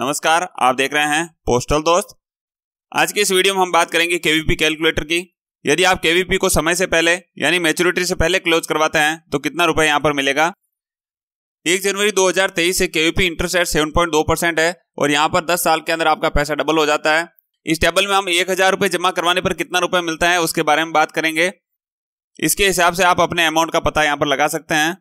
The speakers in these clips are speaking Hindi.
नमस्कार आप देख रहे हैं पोस्टल दोस्त आज की इस वीडियो में हम बात करेंगे केवीपी कैलकुलेटर की यदि आप केवीपी को समय से पहले यानी मेच्योरिटी से पहले क्लोज करवाते हैं तो कितना रुपए यहाँ पर मिलेगा एक जनवरी 2023 से KVP interest rate seven point दो परसेंट है और यहाँ पर दस साल के अंदर आपका पैसा डबल हो जाता है इस टेबल में हम एक हजार जमा करवाने पर कितना रुपये मिलता है उसके बारे में बात करेंगे इसके हिसाब से आप अपने अमाउंट का पता यहाँ पर लगा सकते हैं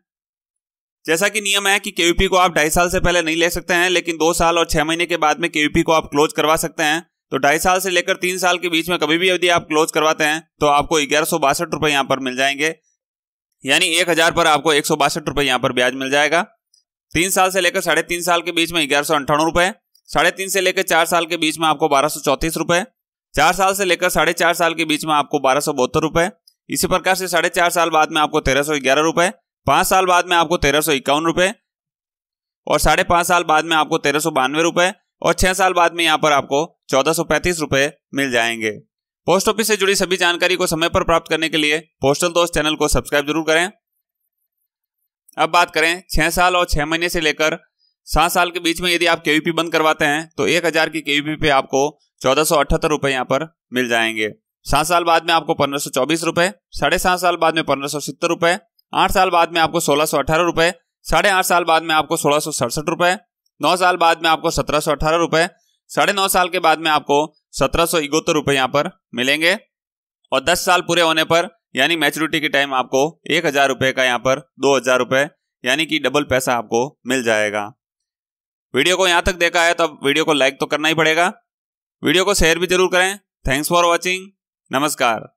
जैसा कि नियम है कि केवीपी को आप ढाई साल से पहले नहीं ले सकते हैं लेकिन दो साल और छह महीने के बाद में केवीपी को आप क्लोज करवा सकते हैं तो ढाई साल से लेकर तीन साल के बीच में कभी भी यदि आप क्लोज करवाते हैं तो आपको ग्यारह सौ बासठ रुपए यहाँ पर मिल जाएंगे यानी एक हजार पर आपको एक सौ बासठ रुपए यहाँ पर ब्याज मिल जाएगा तीन साल से लेकर साढ़े तीन साल के बीच में ग्यारह सौ अंठानवे रुपए साढ़े तीन से लेकर चार साल के बीच में आपको बारह सौ चौंतीस रुपए चार साल से लेकर साढ़े चार साल के बीच में आपको बारह सौ बहत्तर रुपए इसी प्रकार से साढ़े चार साल बाद में आपको तेरह सौ ग्यारह रुपए पांच साल बाद में आपको तेरह सौ इक्यावन रुपए और साढ़े पांच साल बाद में आपको तेरह सौ बानवे रुपए और छह साल बाद में यहाँ पर आपको चौदह सौ पैंतीस रुपए मिल जाएंगे पोस्ट ऑफिस से जुड़ी सभी जानकारी को समय पर प्राप्त करने के लिए पोस्टल दोस्त चैनल को सब्सक्राइब जरूर करें अब बात करें छह साल और छह महीने से लेकर सात साल के बीच में यदि आप केवीपी बंद करवाते हैं तो एक हज़ार की केवीपी पे आपको चौदह सौ अठहत्तर रुपए यहाँ पर मिल जाएंगे सात साल बाद में आपको पंद्रह सौ चौबीस रुपए साढ़े सात साल बाद में पंद्रह सौ सत्तर रुपए आठ साल बाद में आपको सोलह सौ अठारह रुपए साढ़े आठ साल बाद में आपको सोलह सौ सड़सठ रुपए नौ साल बाद में आपको सत्रह सौ अठारह रुपए साढ़े नौ साल के बाद में आपको सत्रह सौ इकहत्तर रुपए यहाँ पर मिलेंगे और दस साल पूरे होने पर यानी मैच्योरिटी के टाइम आपको एक हज़ार रुपए का यहाँ पर दो हज़ार रुपए यानी कि डबल पैसा आपको मिल जाएगा वीडियो को यहाँ तक देखा है तो वीडियो को लाइक तो करना ही पड़ेगा वीडियो को शेयर भी जरूर करें थैंक्स फॉर वॉचिंग नमस्कार